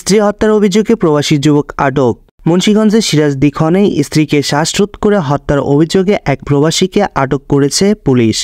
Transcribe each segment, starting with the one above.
স্ত্রী হত্যার অভিযোগে প্রবাসী যুবক আটক মুন্সীগঞ্জের সিরাজদি খনে স্ত্রীকে শ্বাসরোধ করে হত্যার অভিযোগে এক প্রবাসীকে আটক করেছে পুলিশ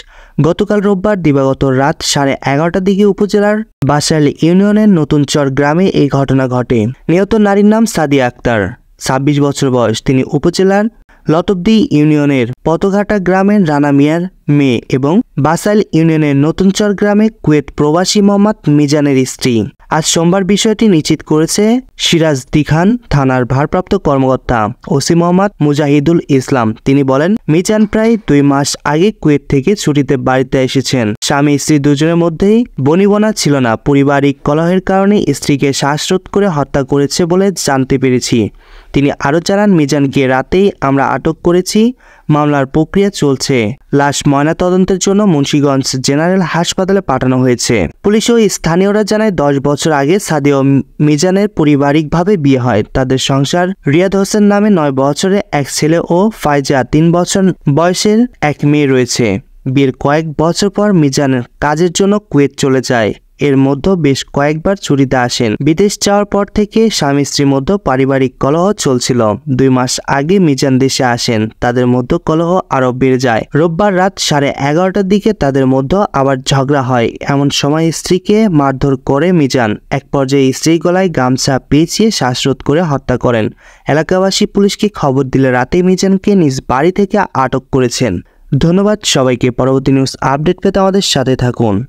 গতকাল রোববার দিবাগত রাত সাড়ে এগারোটার দিকে উপজেলার বাসাইল ইউনিয়নের নতুনচর গ্রামে এই ঘটনা ঘটে নিহত নারীর নাম সাদিয়া আক্তার ছাব্বিশ বছর বয়স তিনি উপজেলার লতবদি ইউনিয়নের পতঘাটা গ্রামের রানা মিয়ার মেয়ে এবং বাসাইল ইউনিয়নের নতুনচর গ্রামে কুয়েত প্রবাসী মোহাম্মদ মিজানের স্ত্রী আজ সোমবার বিষয়টি নিশ্চিত করেছে সিরাজ দিখান থানার ভারপ্রাপ্ত কর্মকর্তা ওসি মোহাম্মদ মুজাহিদুল ইসলাম তিনি বলেন মিজান প্রায় দুই মাস আগে কুয়েত থেকে ছুটিতে বাড়িতে এসেছেন স্বামী স্ত্রী দুজনের মধ্যেই বনিবনা ছিল না পারিবারিক কলহের কারণে স্ত্রীকে শ্বাসরোধ করে হত্যা করেছে বলে জানতে পেরেছি তিনি আরও জানান মিজানকে রাতেই আমরা আটক করেছি মামলার প্রক্রিয়া চলছে লাশ ময়নাতদন্তের জন্য মুন্সীগঞ্জ জেনারেল হাসপাতালে পাঠানো হয়েছে পুলিশ ও স্থানীয়রা জানায় দশ বছর বছর আগে ও মিজানের পারিবারিকভাবে বিয়ে হয় তাদের সংসার রিয়াদ হোসেন নামে নয় বছরে এক ছেলে ও ফাইজা তিন বছর বয়সের এক মেয়ে রয়েছে বিয়ের কয়েক বছর পর মিজান কাজের জন্য কুয়েত চলে যায় এর মধ্যে বেশ কয়েকবার চুরিতে আসেন বিদেশ যাওয়ার পর থেকে স্বামী স্ত্রীর মধ্যে পারিবারিক কলহ চলছিল দুই মাস আগে মিজান দেশে আসেন তাদের মধ্যে কলহ আরও বেড়ে যায় রোববার রাত সাড়ে এগারোটার দিকে তাদের মধ্যে আবার ঝগড়া হয় এমন সময় স্ত্রীকে মারধর করে মিজান এক পর্যায়ে স্ত্রী গলায় গামছা পেঁচিয়ে শ্বাসরোধ করে হত্যা করেন এলাকাবাসী পুলিশকে খবর দিলে রাতে মিজানকে নিজ বাড়ি থেকে আটক করেছেন ধন্যবাদ সবাইকে পরবর্তী নিউজ আপডেট পেতে আমাদের সাথে থাকুন